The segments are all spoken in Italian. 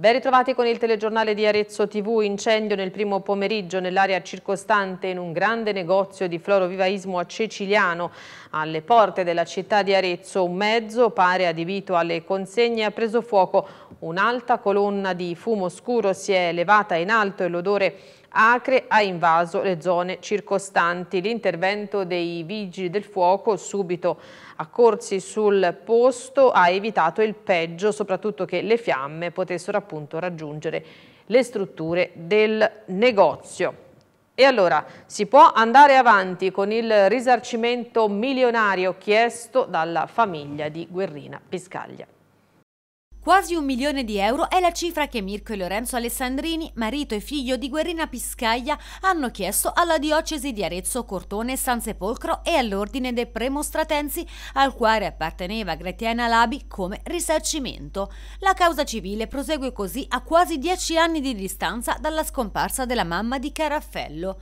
Ben ritrovati con il telegiornale di Arezzo TV, incendio nel primo pomeriggio nell'area circostante in un grande negozio di florovivaismo a Ceciliano. Alle porte della città di Arezzo un mezzo pare adibito alle consegne ha preso fuoco, un'alta colonna di fumo scuro si è elevata in alto e l'odore acre ha invaso le zone circostanti. L'intervento dei vigili del fuoco subito accorsi sul posto ha evitato il peggio, soprattutto che le fiamme potessero appunto raggiungere le strutture del negozio. E allora si può andare avanti con il risarcimento milionario chiesto dalla famiglia di Guerrina Piscaglia. Quasi un milione di euro è la cifra che Mirko e Lorenzo Alessandrini, marito e figlio di Guerrina Piscaglia, hanno chiesto alla diocesi di Arezzo, Cortone, San Sepolcro e all'ordine dei Premostratensi, al quale apparteneva Gretiana Labi, come risarcimento. La causa civile prosegue così a quasi dieci anni di distanza dalla scomparsa della mamma di Caraffello.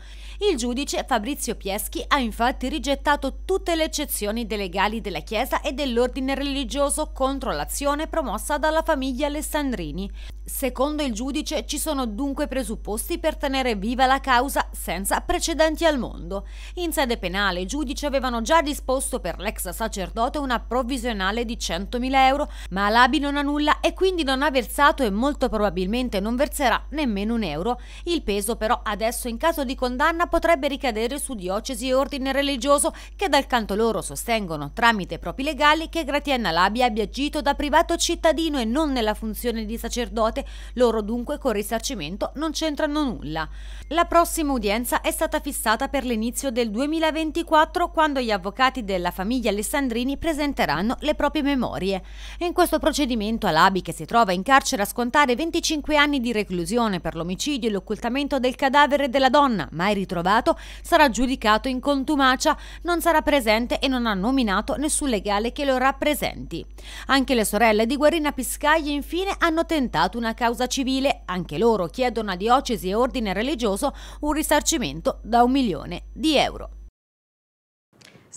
Il giudice Fabrizio Pieschi ha infatti rigettato tutte le eccezioni delegali della Chiesa e dell'ordine religioso contro l'azione promossa dalla dalla famiglia Alessandrini. Secondo il giudice ci sono dunque presupposti per tenere viva la causa senza precedenti al mondo. In sede penale i giudici avevano già disposto per l'ex sacerdote una provvisionale di 100.000 euro, ma l'ABI non ha nulla e quindi non ha versato e molto probabilmente non verserà nemmeno un euro. Il peso però adesso in caso di condanna potrebbe ricadere su diocesi e ordine religioso che dal canto loro sostengono tramite propri legali che Gratienna Labi abbia agito da privato cittadino e non nella funzione di sacerdote, loro dunque con risarcimento non c'entrano nulla. La prossima udienza è stata fissata per l'inizio del 2024 quando gli avvocati della famiglia Alessandrini presenteranno le proprie memorie. In questo procedimento Alabi, che si trova in carcere a scontare 25 anni di reclusione per l'omicidio e l'occultamento del cadavere della donna, mai ritrovato, sarà giudicato in contumacia, non sarà presente e non ha nominato nessun legale che lo rappresenti. Anche le sorelle di Guarina Pisani Biscaglia infine hanno tentato una causa civile. Anche loro chiedono a diocesi e ordine religioso un risarcimento da un milione di euro.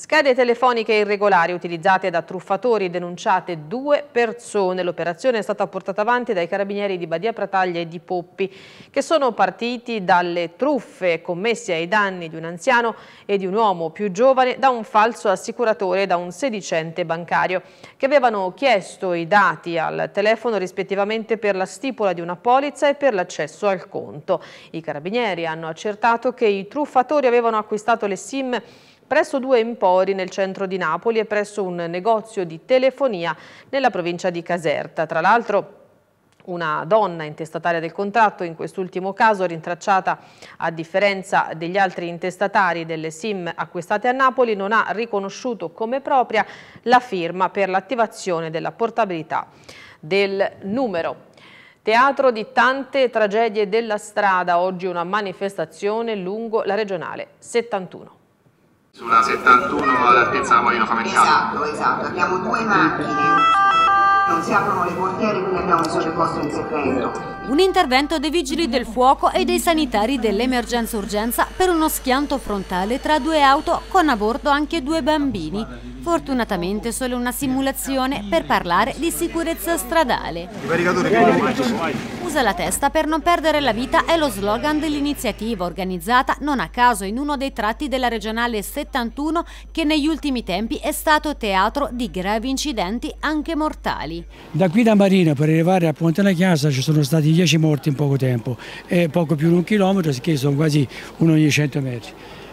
Schede telefoniche irregolari utilizzate da truffatori denunciate due persone. L'operazione è stata portata avanti dai carabinieri di Badia Prataglia e di Poppi, che sono partiti dalle truffe commesse ai danni di un anziano e di un uomo più giovane da un falso assicuratore e da un sedicente bancario, che avevano chiesto i dati al telefono rispettivamente per la stipula di una polizza e per l'accesso al conto. I carabinieri hanno accertato che i truffatori avevano acquistato le SIM presso due empori nel centro di Napoli e presso un negozio di telefonia nella provincia di Caserta. Tra l'altro una donna intestataria del contratto, in quest'ultimo caso rintracciata a differenza degli altri intestatari delle SIM acquistate a Napoli, non ha riconosciuto come propria la firma per l'attivazione della portabilità del numero. Teatro di tante tragedie della strada, oggi una manifestazione lungo la regionale 71 sulla 71 all'altezza della Molino Famercato. Esatto, esatto, abbiamo due macchine non si aprono le portiere, quindi abbiamo solo il vostro intervento. Un intervento dei vigili del fuoco e dei sanitari dell'emergenza urgenza per uno schianto frontale tra due auto con a bordo anche due bambini. Fortunatamente solo una simulazione per parlare di sicurezza stradale. I barricatori che Usa la testa per non perdere la vita è lo slogan dell'iniziativa organizzata non a caso in uno dei tratti della regionale 71 che negli ultimi tempi è stato teatro di gravi incidenti anche mortali. Da qui da Marina per arrivare a Ponte La Chiasa ci sono stati 10 morti in poco tempo e poco più di un chilometro che sono quasi uno ogni 100 metri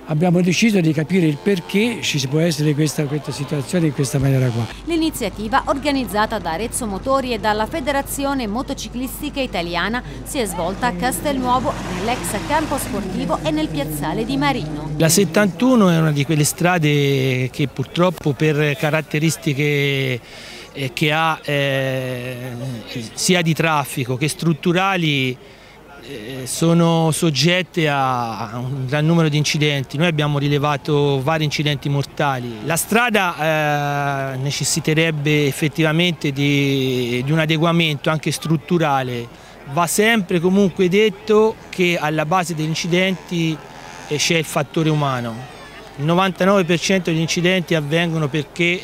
abbiamo deciso di capire il perché ci può essere questa, questa situazione in questa maniera qua. L'iniziativa organizzata da Arezzo Motori e dalla Federazione Motociclistica Italiana si è svolta a Castelnuovo, nell'ex campo sportivo e nel piazzale di Marino. La 71 è una di quelle strade che purtroppo per caratteristiche eh, che ha eh, sia di traffico che strutturali eh, sono soggette a un gran numero di incidenti. Noi abbiamo rilevato vari incidenti mortali. La strada eh, necessiterebbe effettivamente di, di un adeguamento anche strutturale. Va sempre comunque detto che alla base degli incidenti eh, c'è il fattore umano. Il 99% degli incidenti avvengono perché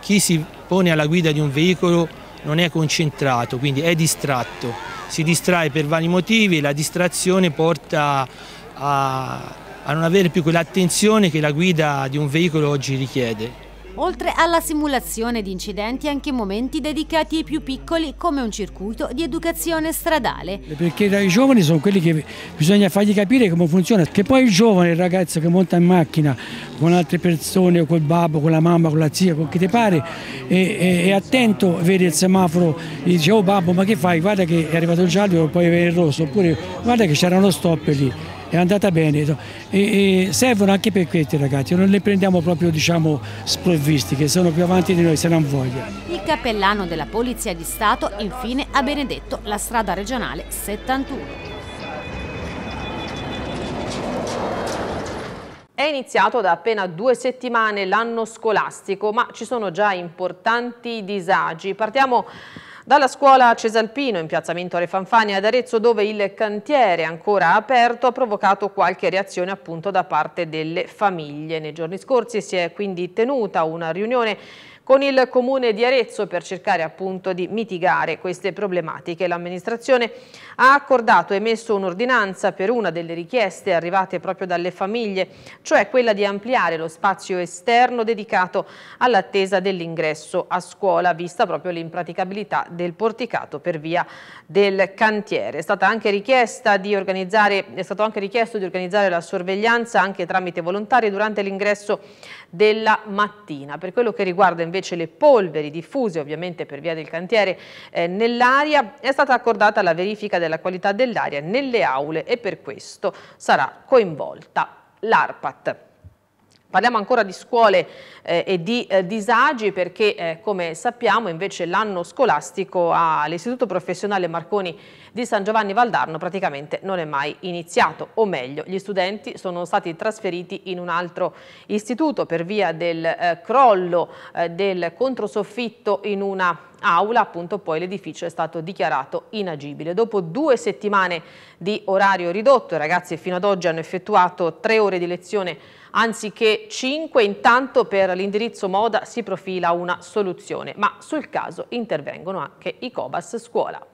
chi si pone alla guida di un veicolo non è concentrato, quindi è distratto. Si distrae per vari motivi e la distrazione porta a, a non avere più quell'attenzione che la guida di un veicolo oggi richiede. Oltre alla simulazione di incidenti, anche momenti dedicati ai più piccoli, come un circuito di educazione stradale. Perché i giovani sono quelli che bisogna fargli capire come funziona, che poi il giovane, il ragazzo che monta in macchina con altre persone, col babbo, con la mamma, con la zia, con chi ti pare, è, è, è attento, vede il semaforo, gli dice oh babbo ma che fai, guarda che è arrivato il giallo e poi viene il rosso, oppure guarda che c'era uno stop lì è andata bene e, e servono anche per questi ragazzi, non le prendiamo proprio diciamo sprovvisti che sono più avanti di noi se non voglia. Il cappellano della Polizia di Stato infine ha benedetto la strada regionale 71. È iniziato da appena due settimane l'anno scolastico, ma ci sono già importanti disagi. Partiamo dalla scuola Cesalpino in piazzamento alle Fanfani ad Arezzo dove il cantiere ancora aperto ha provocato qualche reazione appunto da parte delle famiglie. Nei giorni scorsi si è quindi tenuta una riunione con il comune di Arezzo per cercare appunto di mitigare queste problematiche. L'amministrazione ha accordato e emesso un'ordinanza per una delle richieste arrivate proprio dalle famiglie, cioè quella di ampliare lo spazio esterno dedicato all'attesa dell'ingresso a scuola, vista proprio l'impraticabilità del porticato per via del cantiere. È stato anche, di è stato anche richiesto di organizzare la sorveglianza anche tramite volontari durante l'ingresso della mattina. Per quello che riguarda invece le polveri diffuse ovviamente per via del cantiere eh, nell'aria è stata accordata la verifica della qualità dell'aria nelle aule e per questo sarà coinvolta l'ARPAT. Parliamo ancora di scuole eh, e di eh, disagi perché eh, come sappiamo invece l'anno scolastico all'Istituto Professionale Marconi di San Giovanni Valdarno praticamente non è mai iniziato o meglio gli studenti sono stati trasferiti in un altro istituto per via del eh, crollo eh, del controsoffitto in una aula, appunto poi l'edificio è stato dichiarato inagibile. Dopo due settimane di orario ridotto, i ragazzi fino ad oggi hanno effettuato tre ore di lezione anziché 5, intanto per l'indirizzo moda si profila una soluzione, ma sul caso intervengono anche i Cobas Scuola.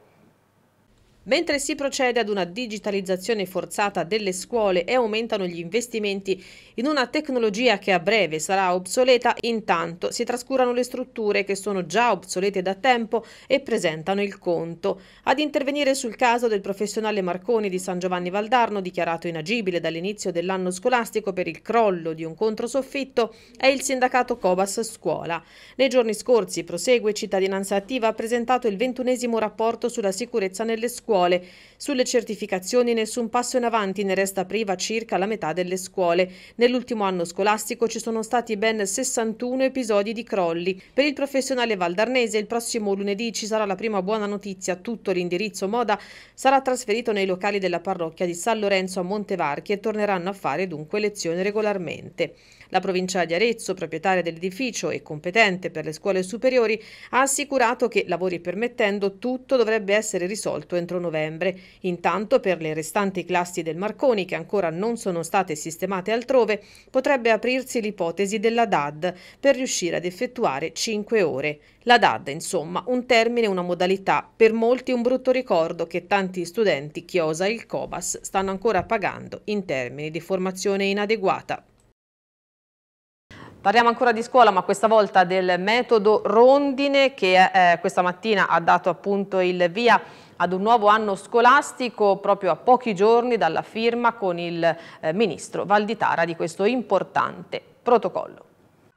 Mentre si procede ad una digitalizzazione forzata delle scuole e aumentano gli investimenti in una tecnologia che a breve sarà obsoleta, intanto si trascurano le strutture che sono già obsolete da tempo e presentano il conto. Ad intervenire sul caso del professionale Marconi di San Giovanni Valdarno, dichiarato inagibile dall'inizio dell'anno scolastico per il crollo di un controsoffitto, è il sindacato Cobas Scuola. Nei giorni scorsi, prosegue Cittadinanza Attiva, ha presentato il ventunesimo rapporto sulla sicurezza nelle scuole scuole. Sulle certificazioni nessun passo in avanti, ne resta priva circa la metà delle scuole. Nell'ultimo anno scolastico ci sono stati ben 61 episodi di crolli. Per il professionale valdarnese il prossimo lunedì ci sarà la prima buona notizia, tutto l'indirizzo moda sarà trasferito nei locali della parrocchia di San Lorenzo a Montevarchi e torneranno a fare dunque lezioni regolarmente. La provincia di Arezzo, proprietaria dell'edificio e competente per le scuole superiori, ha assicurato che, lavori permettendo, tutto dovrebbe essere risolto entro novembre. Intanto, per le restanti classi del Marconi, che ancora non sono state sistemate altrove, potrebbe aprirsi l'ipotesi della DAD per riuscire ad effettuare 5 ore. La DAD, insomma, un termine, una modalità, per molti un brutto ricordo che tanti studenti, chiosa il COBAS, stanno ancora pagando in termini di formazione inadeguata. Parliamo ancora di scuola ma questa volta del metodo Rondine che eh, questa mattina ha dato appunto il via ad un nuovo anno scolastico proprio a pochi giorni dalla firma con il eh, ministro Valditara di questo importante protocollo.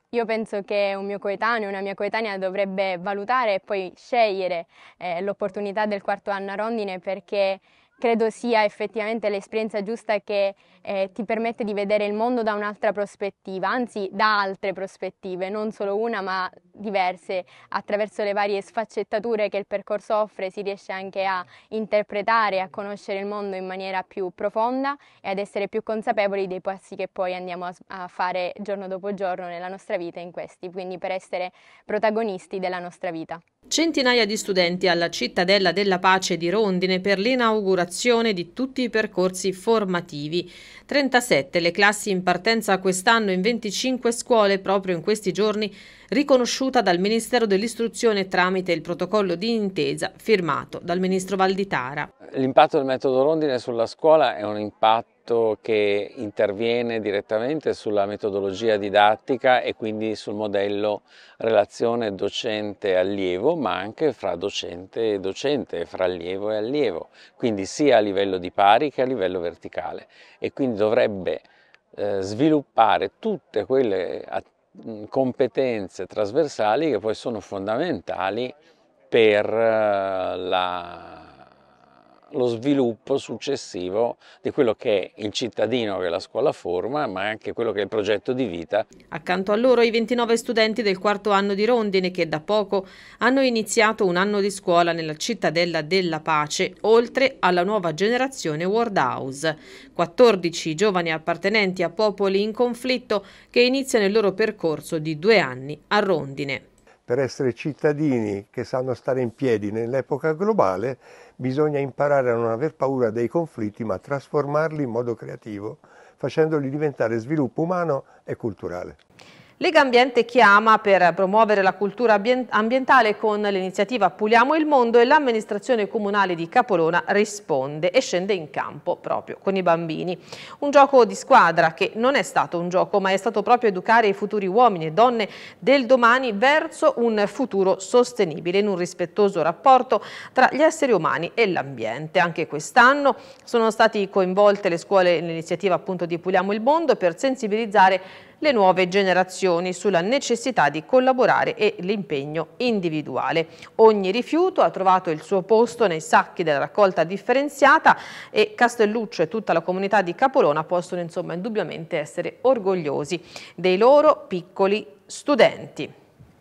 Io penso che un mio coetaneo, una mia coetanea dovrebbe valutare e poi scegliere eh, l'opportunità del quarto anno a Rondine perché credo sia effettivamente l'esperienza giusta che eh, ti permette di vedere il mondo da un'altra prospettiva, anzi da altre prospettive, non solo una ma diverse. Attraverso le varie sfaccettature che il percorso offre si riesce anche a interpretare, a conoscere il mondo in maniera più profonda e ad essere più consapevoli dei passi che poi andiamo a, a fare giorno dopo giorno nella nostra vita in questi, quindi per essere protagonisti della nostra vita. Centinaia di studenti alla Cittadella della Pace di Rondine per l'inaugurazione di tutti i percorsi formativi. 37 le classi in partenza quest'anno in 25 scuole proprio in questi giorni riconosciuta dal Ministero dell'Istruzione tramite il protocollo di intesa firmato dal Ministro Valditara. L'impatto del metodo Rondine sulla scuola è un impatto progetto che interviene direttamente sulla metodologia didattica e quindi sul modello relazione docente-allievo, ma anche fra docente e docente, fra allievo e allievo, quindi sia a livello di pari che a livello verticale e quindi dovrebbe eh, sviluppare tutte quelle competenze trasversali che poi sono fondamentali per eh, la lo sviluppo successivo di quello che è il cittadino che la scuola forma, ma anche quello che è il progetto di vita. Accanto a loro i 29 studenti del quarto anno di Rondine che da poco hanno iniziato un anno di scuola nella cittadella della pace, oltre alla nuova generazione World House. 14 giovani appartenenti a popoli in conflitto che iniziano il loro percorso di due anni a Rondine per essere cittadini che sanno stare in piedi nell'epoca globale bisogna imparare a non aver paura dei conflitti ma trasformarli in modo creativo, facendoli diventare sviluppo umano e culturale. Lega Ambiente chiama per promuovere la cultura ambientale con l'iniziativa Puliamo il Mondo e l'amministrazione comunale di Capolona risponde e scende in campo proprio con i bambini. Un gioco di squadra che non è stato un gioco ma è stato proprio educare i futuri uomini e donne del domani verso un futuro sostenibile in un rispettoso rapporto tra gli esseri umani e l'ambiente. Anche quest'anno sono state coinvolte le scuole nell'iniziativa appunto di Puliamo il Mondo per sensibilizzare le nuove generazioni sulla necessità di collaborare e l'impegno individuale. Ogni rifiuto ha trovato il suo posto nei sacchi della raccolta differenziata e Castelluccio e tutta la comunità di Capolona possono insomma indubbiamente essere orgogliosi dei loro piccoli studenti.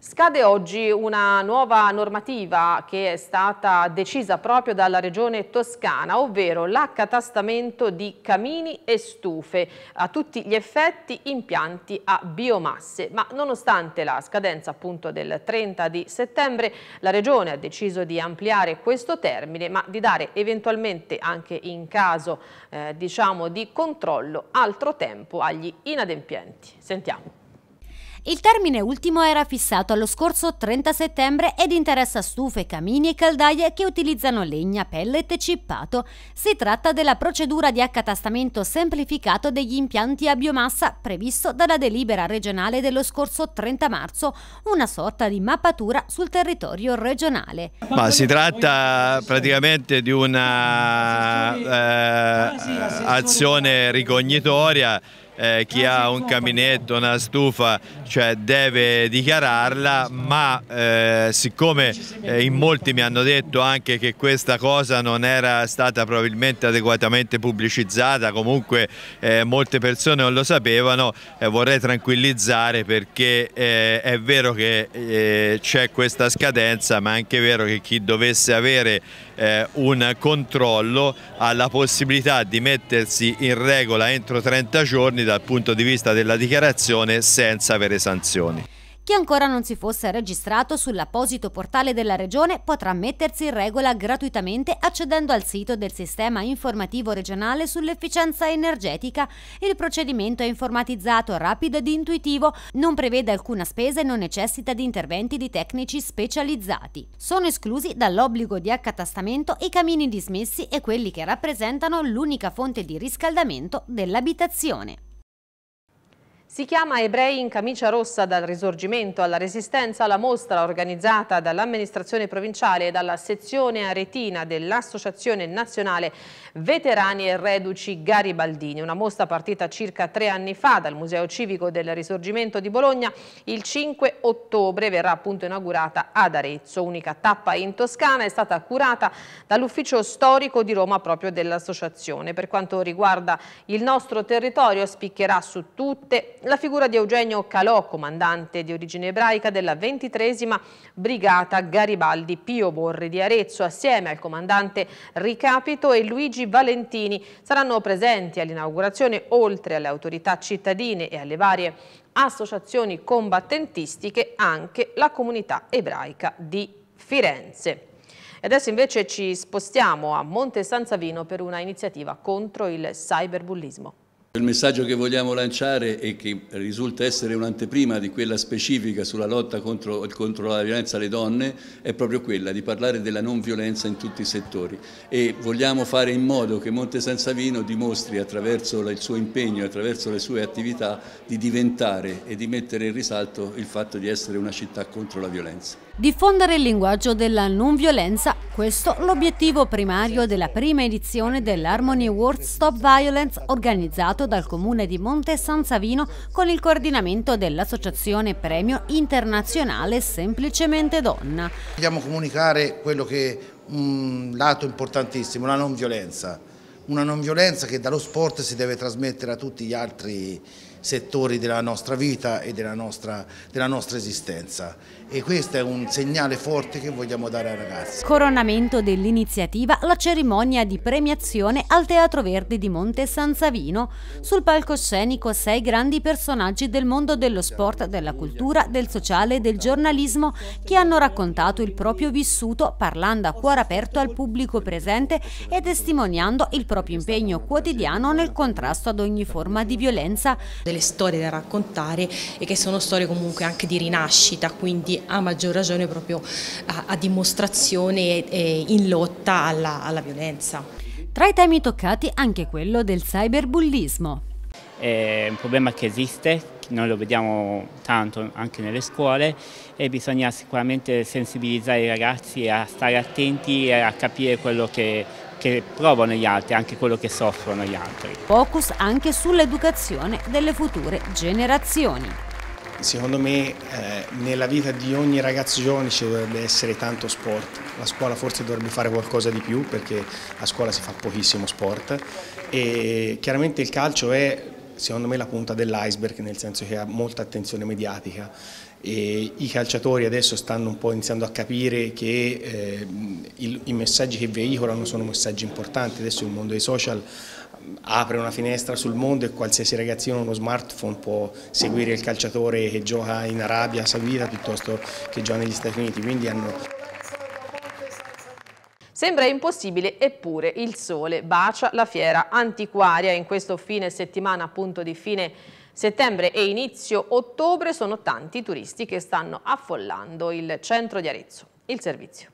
Scade oggi una nuova normativa che è stata decisa proprio dalla regione toscana, ovvero l'accatastamento di camini e stufe, a tutti gli effetti impianti a biomasse. Ma nonostante la scadenza appunto del 30 di settembre, la regione ha deciso di ampliare questo termine, ma di dare eventualmente anche in caso eh, diciamo, di controllo altro tempo agli inadempienti. Sentiamo. Il termine ultimo era fissato allo scorso 30 settembre ed interessa stufe, camini e caldaie che utilizzano legna, pellet e cippato. Si tratta della procedura di accatastamento semplificato degli impianti a biomassa previsto dalla delibera regionale dello scorso 30 marzo, una sorta di mappatura sul territorio regionale. Ma si tratta praticamente di una eh, azione ricognitoria eh, chi ha un caminetto, una stufa, cioè deve dichiararla, ma eh, siccome eh, in molti mi hanno detto anche che questa cosa non era stata probabilmente adeguatamente pubblicizzata, comunque eh, molte persone non lo sapevano, eh, vorrei tranquillizzare perché eh, è vero che c'è questa scadenza, ma è anche vero che chi dovesse avere eh, un controllo alla possibilità di mettersi in regola entro 30 giorni dal punto di vista della dichiarazione senza avere sanzioni. Chi ancora non si fosse registrato sull'apposito portale della Regione potrà mettersi in regola gratuitamente accedendo al sito del Sistema Informativo Regionale sull'Efficienza Energetica. Il procedimento è informatizzato, rapido ed intuitivo, non prevede alcuna spesa e non necessita di interventi di tecnici specializzati. Sono esclusi dall'obbligo di accatastamento i camini dismessi e quelli che rappresentano l'unica fonte di riscaldamento dell'abitazione. Si chiama Ebrei in camicia rossa dal risorgimento alla resistenza la mostra organizzata dall'amministrazione provinciale e dalla sezione aretina dell'Associazione Nazionale Veterani e Reduci Garibaldini. Una mostra partita circa tre anni fa dal Museo Civico del Risorgimento di Bologna. Il 5 ottobre verrà appunto inaugurata ad Arezzo. Unica tappa in Toscana è stata curata dall'ufficio storico di Roma proprio dell'associazione. Per quanto riguarda il nostro territorio spiccherà su tutte la figura di Eugenio Calò, comandante di origine ebraica della 23 Brigata Garibaldi Pio Borri di Arezzo, assieme al comandante Ricapito e Luigi Valentini. Saranno presenti all'inaugurazione, oltre alle autorità cittadine e alle varie associazioni combattentistiche, anche la comunità ebraica di Firenze. Adesso invece ci spostiamo a Monte San Savino per una iniziativa contro il cyberbullismo. Il messaggio che vogliamo lanciare e che risulta essere un'anteprima di quella specifica sulla lotta contro, contro, la violenza alle donne è proprio quella di parlare della non violenza in tutti i settori e vogliamo fare in modo che Monte San Savino dimostri attraverso il suo impegno, attraverso le sue attività di diventare e di mettere in risalto il fatto di essere una città contro la violenza. Diffondere il linguaggio della non violenza, questo l'obiettivo primario della prima edizione dell'Harmony World Stop Violence organizzato dal comune di Monte San Savino con il coordinamento dell'associazione premio internazionale Semplicemente Donna. Vogliamo comunicare quello che è un lato importantissimo, la non violenza. Una non violenza che dallo sport si deve trasmettere a tutti gli altri settori della nostra vita e della nostra, della nostra esistenza e questo è un segnale forte che vogliamo dare ai ragazzi. Coronamento dell'iniziativa la cerimonia di premiazione al Teatro Verde di Monte San Savino. Sul palcoscenico sei grandi personaggi del mondo dello sport, della cultura, del sociale e del giornalismo che hanno raccontato il proprio vissuto parlando a cuore aperto al pubblico presente e testimoniando il proprio impegno quotidiano nel contrasto ad ogni forma di violenza. Delle storie da raccontare e che sono storie comunque anche di rinascita, quindi a maggior ragione proprio a, a dimostrazione eh, in lotta alla, alla violenza. Tra i temi toccati anche quello del cyberbullismo. È un problema che esiste, noi lo vediamo tanto anche nelle scuole e bisogna sicuramente sensibilizzare i ragazzi a stare attenti e a capire quello che, che provano gli altri, anche quello che soffrono gli altri. Focus anche sull'educazione delle future generazioni. Secondo me eh, nella vita di ogni ragazzo giovane ci dovrebbe essere tanto sport, la scuola forse dovrebbe fare qualcosa di più perché a scuola si fa pochissimo sport e chiaramente il calcio è secondo me la punta dell'iceberg nel senso che ha molta attenzione mediatica e i calciatori adesso stanno un po' iniziando a capire che eh, il, i messaggi che veicolano sono messaggi importanti, adesso il mondo dei social apre una finestra sul mondo e qualsiasi ragazzino uno smartphone può seguire il calciatore che gioca in Arabia Saudita piuttosto che gioca negli Stati Uniti, quindi hanno... Sembra impossibile, eppure il sole bacia la fiera antiquaria in questo fine settimana appunto di fine settembre e inizio ottobre sono tanti turisti che stanno affollando il centro di Arezzo. Il servizio.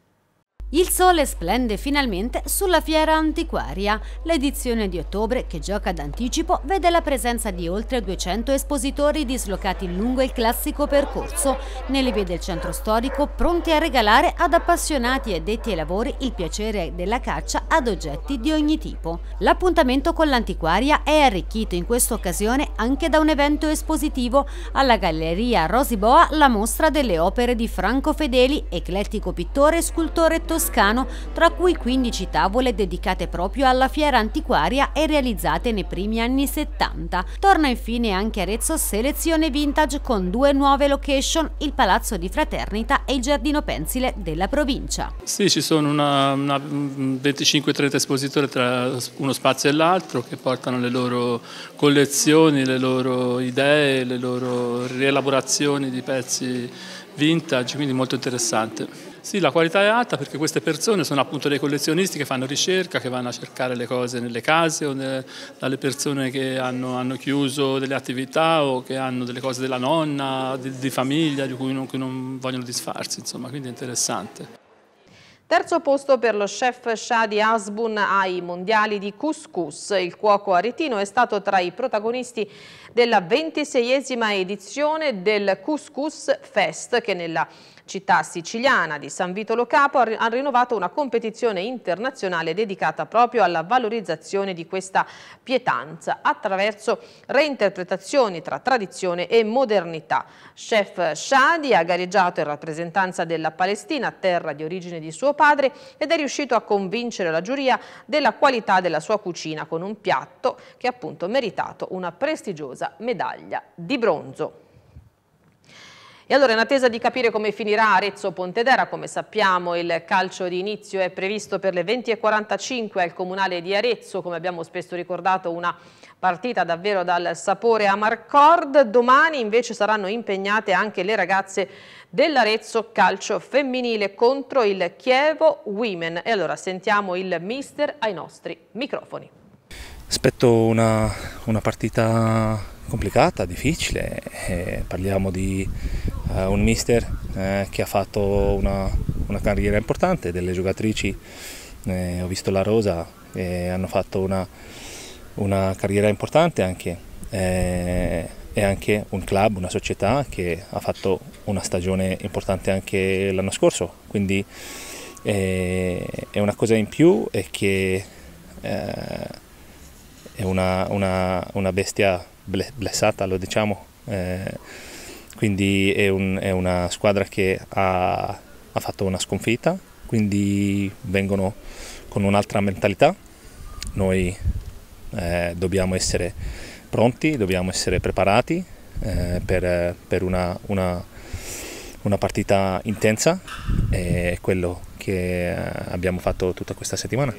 Il sole splende finalmente sulla Fiera Antiquaria. L'edizione di ottobre, che gioca d'anticipo, vede la presenza di oltre 200 espositori dislocati lungo il classico percorso, nelle vie del centro storico, pronti a regalare ad appassionati e detti ai lavori il piacere della caccia ad oggetti di ogni tipo. L'appuntamento con l'antiquaria è arricchito in questa occasione anche da un evento espositivo alla Galleria Rosiboa, la mostra delle opere di Franco Fedeli, eclettico pittore e scultore toscano toscano, tra cui 15 tavole dedicate proprio alla fiera antiquaria e realizzate nei primi anni 70. Torna infine anche Arezzo Selezione Vintage con due nuove location, il Palazzo di Fraternita e il Giardino Pensile della provincia. Sì, ci sono una, una 25-30 mm, espositori tra uno spazio e l'altro che portano le loro collezioni, le loro idee, le loro rielaborazioni di pezzi vintage, quindi molto interessante. Sì, la qualità è alta perché queste persone sono appunto dei collezionisti che fanno ricerca, che vanno a cercare le cose nelle case o ne, dalle persone che hanno, hanno, chiuso delle attività o che hanno delle cose della nonna, di, di famiglia, di cui non, cui non vogliono disfarsi, insomma, quindi è interessante. Terzo posto per lo chef Shadi Asbun ai mondiali di couscous. Il cuoco aretino è stato tra i protagonisti della ventiseiesima edizione del Couscous Fest che nella città siciliana di San Vito Lo Capo ha rinnovato una competizione internazionale dedicata proprio alla valorizzazione di questa pietanza attraverso reinterpretazioni tra tradizione e modernità. Chef Shadi ha gareggiato in rappresentanza della Palestina, terra di origine di suo padre, ed è riuscito a convincere la giuria della qualità della sua cucina con un piatto che ha appunto meritato una prestigiosa medaglia di bronzo. E allora in attesa di capire come finirà Arezzo-Pontedera, come sappiamo il calcio di inizio è previsto per le 20.45 al Comunale di Arezzo, come abbiamo spesso ricordato una partita davvero dal sapore a Marcord, domani invece saranno impegnate anche le ragazze dell'Arezzo Calcio Femminile contro il Chievo Women. E allora sentiamo il mister ai nostri microfoni. Aspetto una, una partita complicata, difficile, eh, parliamo di eh, un mister eh, che ha fatto una, una, carriera importante, delle giocatrici, eh, ho visto la Rosa, e hanno fatto una, una carriera importante anche, eh, e anche un club, una società che ha fatto una stagione importante anche l'anno scorso, quindi eh, è una cosa in più e che è una, una, una bestia blessata, lo diciamo. Eh, quindi è, un, è una squadra che ha, ha fatto una sconfitta, quindi vengono con un'altra mentalità. Noi eh, dobbiamo essere pronti, dobbiamo essere preparati eh, per, per una, una, una, partita intensa è quello che abbiamo fatto tutta questa settimana.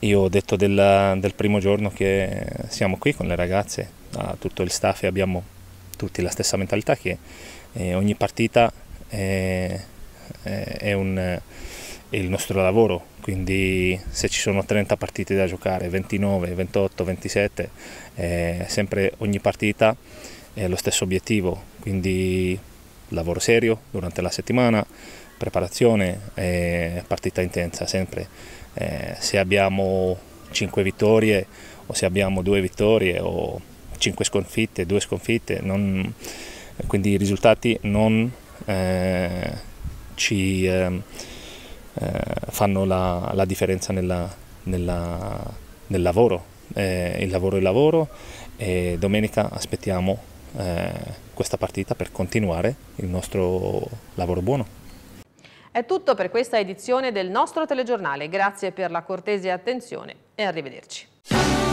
Io ho detto del, del primo giorno che siamo qui con le ragazze, tutto il staff e abbiamo tutti la stessa mentalità che eh, ogni partita è, è, un, è, il nostro lavoro, quindi se ci sono 30 partite da giocare, 29, 28, 27, eh, sempre ogni partita è lo stesso obiettivo, quindi lavoro serio durante la settimana, preparazione e partita intensa sempre. Eh, se abbiamo 5 vittorie o se abbiamo 2 vittorie o 5 sconfitte, 2 sconfitte, non, quindi i risultati non eh, ci ehm, eh, fanno la, la differenza nella, nella, nel lavoro, eh, il lavoro è il lavoro e domenica aspettiamo eh, questa partita per continuare il nostro lavoro buono. È tutto per questa edizione del nostro telegiornale, grazie per la cortese attenzione e arrivederci.